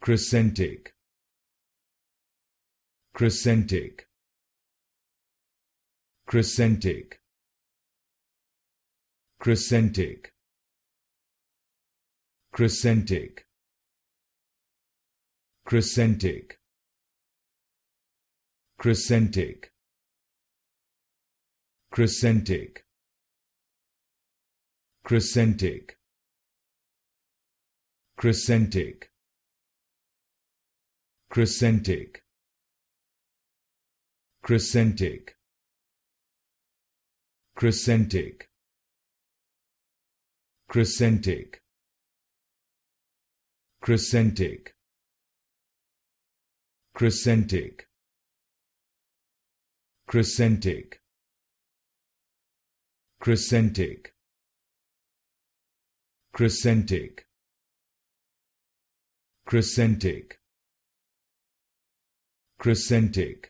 Crescentic Crescentic Crescentic Crescentic Crescentic Crescentic Crescentic Crescentic Crescentic Crescentic Crescentic Crescentic Crescentic Crescentic Crescentic Crescentic Crescentic Crescentic Crescentic Crescentic Crescentic